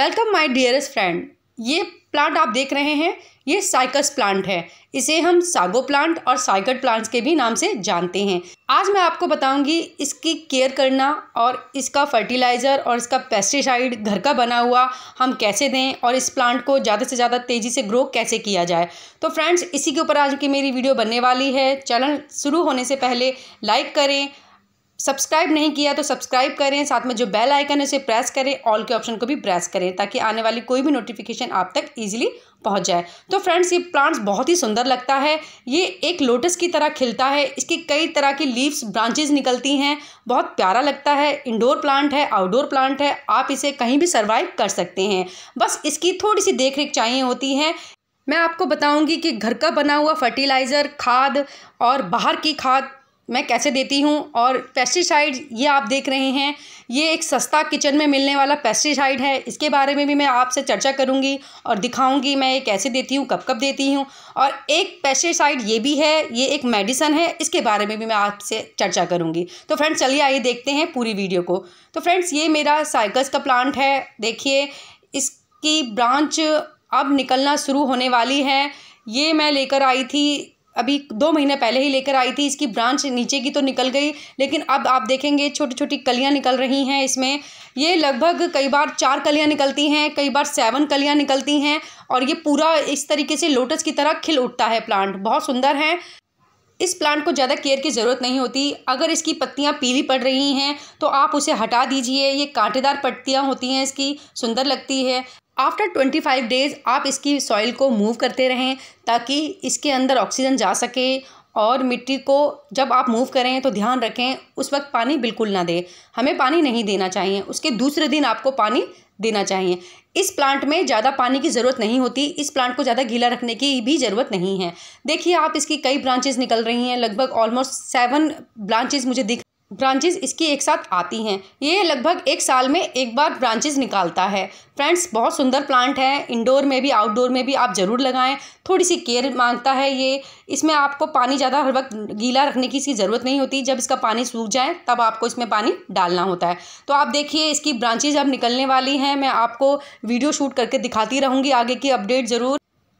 welcome my dearest friend ये plant आप देख रहे हैं ये साइकस प्लांट है इसे हम सागो प्लांट और साइकट प्लांट्स के भी नाम से जानते हैं आज मैं आपको बताऊंगी इसकी केयर करना और इसका फर्टिलाइज़र और इसका पेस्टिसाइड घर का बना हुआ हम कैसे दें और इस प्लांट को ज़्यादा से ज़्यादा तेज़ी से ग्रो कैसे किया जाए तो फ्रेंड्स इसी के ऊपर आज की मेरी वीडियो बनने वाली है चैनल शुरू होने से पहले लाइक करें सब्सक्राइब नहीं किया तो सब्सक्राइब करें साथ में जो बेल आइकन है उसे प्रेस करें ऑल के ऑप्शन को भी प्रेस करें ताकि आने वाली कोई भी नोटिफिकेशन आप तक इजीली पहुंच जाए तो फ्रेंड्स ये प्लांट्स बहुत ही सुंदर लगता है ये एक लोटस की तरह खिलता है इसकी कई तरह की लीव्स ब्रांचेज निकलती हैं बहुत प्यारा लगता है इंडोर प्लांट है आउटडोर प्लांट है आप इसे कहीं भी सर्वाइव कर सकते हैं बस इसकी थोड़ी सी देख चाहिए होती है मैं आपको बताऊंगी कि घर का बना हुआ फर्टिलाइज़र खाद और बाहर की खाद मैं कैसे देती हूँ और पेस्टिसाइड ये आप देख रहे हैं ये एक सस्ता किचन में मिलने वाला पेस्टिसाइड है इसके बारे में भी मैं आपसे चर्चा करूँगी और दिखाऊँगी मैं ये कैसे देती हूँ कब कब देती हूँ और एक पेस्टिसाइड ये भी है ये एक मेडिसन है इसके बारे में भी मैं आपसे चर्चा करूँगी तो फ्रेंड्स चलिए आइए देखते हैं पूरी वीडियो को तो फ्रेंड्स ये मेरा साइकस का प्लांट है देखिए इसकी ब्रांच अब निकलना शुरू होने वाली है ये मैं लेकर आई थी अभी दो महीने पहले ही लेकर आई थी इसकी ब्रांच नीचे की तो निकल गई लेकिन अब आप देखेंगे छोटी छोटी कलियां निकल रही हैं इसमें ये लगभग कई बार चार कलियां निकलती हैं कई बार सेवन कलियां निकलती हैं और ये पूरा इस तरीके से लोटस की तरह खिल उठता है प्लांट बहुत सुंदर है इस प्लांट को ज़्यादा केयर की ज़रूरत नहीं होती अगर इसकी पत्तियाँ पीली पड़ रही हैं तो आप उसे हटा दीजिए ये कांटेदार पत्तियाँ होती हैं इसकी सुंदर लगती है आफ्टर ट्वेंटी फाइव डेज़ आप इसकी सॉइल को मूव करते रहें ताकि इसके अंदर ऑक्सीजन जा सके और मिट्टी को जब आप मूव करें तो ध्यान रखें उस वक्त पानी बिल्कुल ना दें हमें पानी नहीं देना चाहिए उसके दूसरे दिन आपको पानी देना चाहिए इस प्लांट में ज़्यादा पानी की ज़रूरत नहीं होती इस प्लांट को ज़्यादा गीला रखने की भी ज़रूरत नहीं है देखिए आप इसकी कई ब्रांचेस निकल रही हैं लगभग ऑलमोस्ट सेवन ब्रांचेस मुझे दिख ब्रांचेस इसकी एक साथ आती हैं ये लगभग एक साल में एक बार ब्रांचेस निकालता है फ्रेंड्स बहुत सुंदर प्लांट है इंडोर में भी आउटडोर में भी आप ज़रूर लगाएं थोड़ी सी केयर मांगता है ये इसमें आपको पानी ज़्यादा हर वक्त गीला रखने की इसकी ज़रूरत नहीं होती जब इसका पानी सूख जाए तब आपको इसमें पानी डालना होता है तो आप देखिए इसकी ब्रांचेज अब निकलने वाली हैं मैं आपको वीडियो शूट करके दिखाती रहूँगी आगे की अपडेट ज़रूर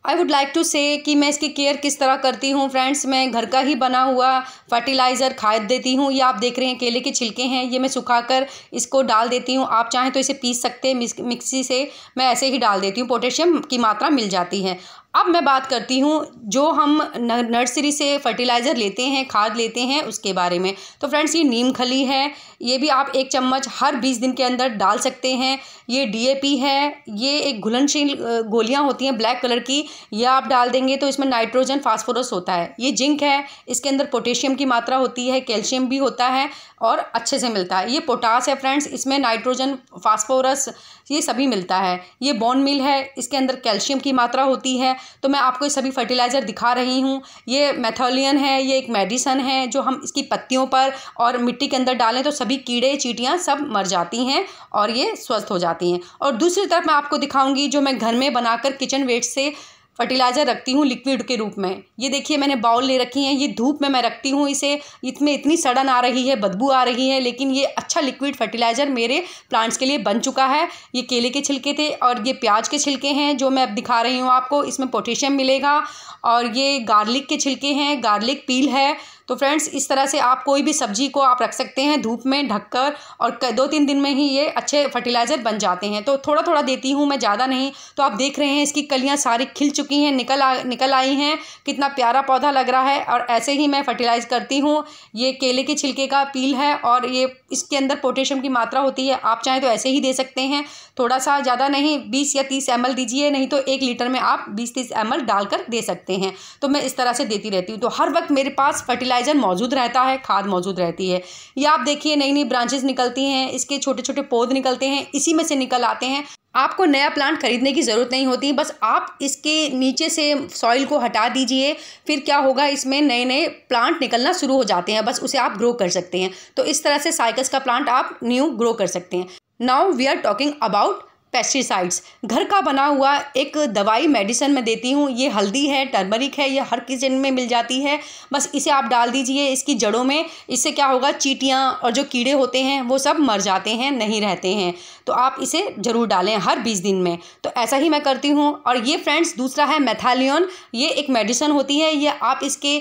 आई वुड लाइक टू से कि मैं इसकी केयर किस तरह करती हूँ फ्रेंड्स मैं घर का ही बना हुआ फर्टिलाइज़र खाद देती हूँ ये आप देख रहे हैं केले के छिलके हैं ये मैं सुखाकर इसको डाल देती हूँ आप चाहें तो इसे पीस सकते हैं मिक्सी से मैं ऐसे ही डाल देती हूँ पोटेशियम की मात्रा मिल जाती है अब मैं बात करती हूँ जो हम नर्सरी से फर्टिलाइज़र लेते हैं खाद लेते हैं उसके बारे में तो फ्रेंड्स ये नीम खली है ये भी आप एक चम्मच हर बीस दिन के अंदर डाल सकते हैं ये डीएपी है ये एक घुलनशील गोलियाँ होती हैं ब्लैक कलर की यह आप डाल देंगे तो इसमें नाइट्रोजन फास्फोरस होता है ये जिंक है इसके अंदर पोटेशियम की मात्रा होती है कैल्शियम भी होता है और अच्छे से मिलता है ये पोटास है फ्रेंड्स इसमें नाइट्रोजन फास्फोरस ये सभी मिलता है ये बॉन मिल है इसके अंदर कैल्शियम की मात्रा होती है तो मैं आपको ये सभी फर्टिलाइज़र दिखा रही हूँ ये मैथोलियन है ये एक मेडिसन है जो हम इसकी पत्तियों पर और मिट्टी के अंदर डालें तो सभी कीड़े चीटियाँ सब मर जाती हैं और ये स्वस्थ हो जाती हैं और दूसरी तरफ मैं आपको दिखाऊँगी जो मैं घर में बनाकर किचन वेट से फर्टिलाइज़र रखती हूँ लिक्विड के रूप में ये देखिए मैंने बाउल ले रखी हैं ये धूप में मैं रखती हूँ इसे इसमें इतनी सड़न आ रही है बदबू आ रही है लेकिन ये अच्छा लिक्विड फर्टिलाइज़र मेरे प्लांट्स के लिए बन चुका है ये केले के छिलके थे और ये प्याज के छिलके हैं जो मैं अब दिखा रही हूँ आपको इसमें पोटेशियम मिलेगा और ये गार्लिक के छिलके हैं गार्लिक पील है तो फ्रेंड्स इस तरह से आप कोई भी सब्जी को आप रख सकते हैं धूप में ढककर और दो तीन दिन में ही ये अच्छे फर्टिलाइज़र बन जाते हैं तो थोड़ा थोड़ा देती हूँ मैं ज़्यादा नहीं तो आप देख रहे हैं इसकी कलियाँ सारी खिल चुकी हैं निकल आ निकल आई हैं कितना प्यारा पौधा लग रहा है और ऐसे ही मैं फर्टिलाइज़ करती हूँ ये केले के छिलके का पील है और ये इसके अंदर पोटेशियम की मात्रा होती है आप चाहें तो ऐसे ही दे सकते हैं थोड़ा सा ज़्यादा नहीं बीस या तीस एम दीजिए नहीं तो एक लीटर में आप बीस तीस एम डालकर दे सकते हैं तो मैं इस तरह से देती रहती हूँ तो हर वक्त मेरे पास फर्टिलाइज फर्टिलाइज़र मौजूद रहता है खाद मौजूद रहती है या आप देखिए नई नई ब्रांचेस निकलती हैं इसके छोटे छोटे पौध निकलते हैं इसी में से निकल आते हैं आपको नया प्लांट खरीदने की ज़रूरत नहीं होती बस आप इसके नीचे से सॉइल को हटा दीजिए फिर क्या होगा इसमें नए नए प्लांट निकलना शुरू हो जाते हैं बस उसे आप ग्रो कर सकते हैं तो इस तरह से साइकस का प्लांट आप न्यू ग्रो कर सकते हैं now we are talking about pesticides घर का बना हुआ एक दवाई मेडिसिन में देती हूँ ये हल्दी है टर्मरिक है ये हर किचन में मिल जाती है बस इसे आप डाल दीजिए इसकी जड़ों में इससे क्या होगा चीटियाँ और जो कीड़े होते हैं वो सब मर जाते हैं नहीं रहते हैं तो आप इसे ज़रूर डालें हर बीस दिन में तो ऐसा ही मैं करती हूँ और ये फ्रेंड्स दूसरा है मैथालियन ये एक मेडिसन होती है ये आप इसके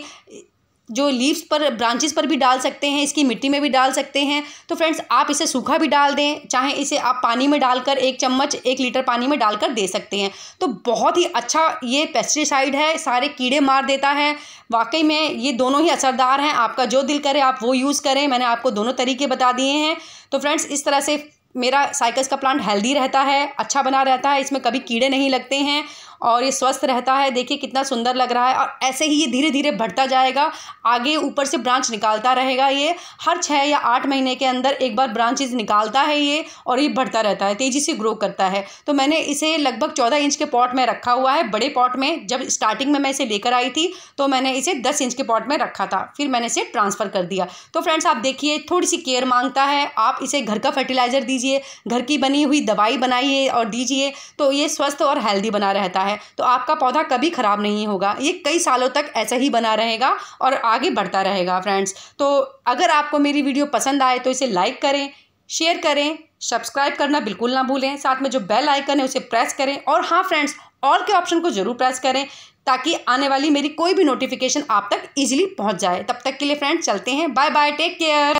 जो लीव्स पर ब्रांचेस पर भी डाल सकते हैं इसकी मिट्टी में भी डाल सकते हैं तो फ्रेंड्स आप इसे सूखा भी डाल दें चाहे इसे आप पानी में डालकर एक चम्मच एक लीटर पानी में डालकर दे सकते हैं तो बहुत ही अच्छा ये पेस्टिसाइड है सारे कीड़े मार देता है वाकई में ये दोनों ही असरदार हैं आपका जो दिल करे आप वो यूज़ करें मैंने आपको दोनों तरीके बता दिए हैं तो फ्रेंड्स इस तरह से मेरा साइकस का प्लांट हेल्दी रहता है अच्छा बना रहता है इसमें कभी कीड़े नहीं लगते हैं और ये स्वस्थ रहता है देखिए कितना सुंदर लग रहा है और ऐसे ही ये धीरे धीरे बढ़ता जाएगा आगे ऊपर से ब्रांच निकालता रहेगा ये हर छः या आठ महीने के अंदर एक बार ब्रांचेज निकालता है ये और ये बढ़ता रहता है तेज़ी से ग्रो करता है तो मैंने इसे लगभग चौदह इंच के पॉट में रखा हुआ है बड़े पॉट में जब स्टार्टिंग में मैं इसे लेकर आई थी तो मैंने इसे दस इंच के पॉट में रखा था फिर मैंने इसे ट्रांसफ़र कर दिया तो फ्रेंड्स आप देखिए थोड़ी सी केयर मांगता है आप इसे घर का फर्टिलाइज़र दीजिए घर की बनी हुई दवाई बनाइए और दीजिए तो ये स्वस्थ और हेल्दी बना रहता है है तो आपका पौधा कभी ख़राब नहीं होगा ये कई सालों तक ऐसा ही बना रहेगा और आगे बढ़ता रहेगा फ्रेंड्स तो अगर आपको मेरी वीडियो पसंद आए तो इसे लाइक करें शेयर करें सब्सक्राइब करना बिल्कुल ना भूलें साथ में जो बेल आइकन है उसे प्रेस करें और हाँ फ्रेंड्स ऑल के ऑप्शन को ज़रूर प्रेस करें ताकि आने वाली मेरी कोई भी नोटिफिकेशन आप तक इजीली पहुंच जाए तब तक के लिए फ्रेंड्स चलते हैं बाय बाय टेक केयर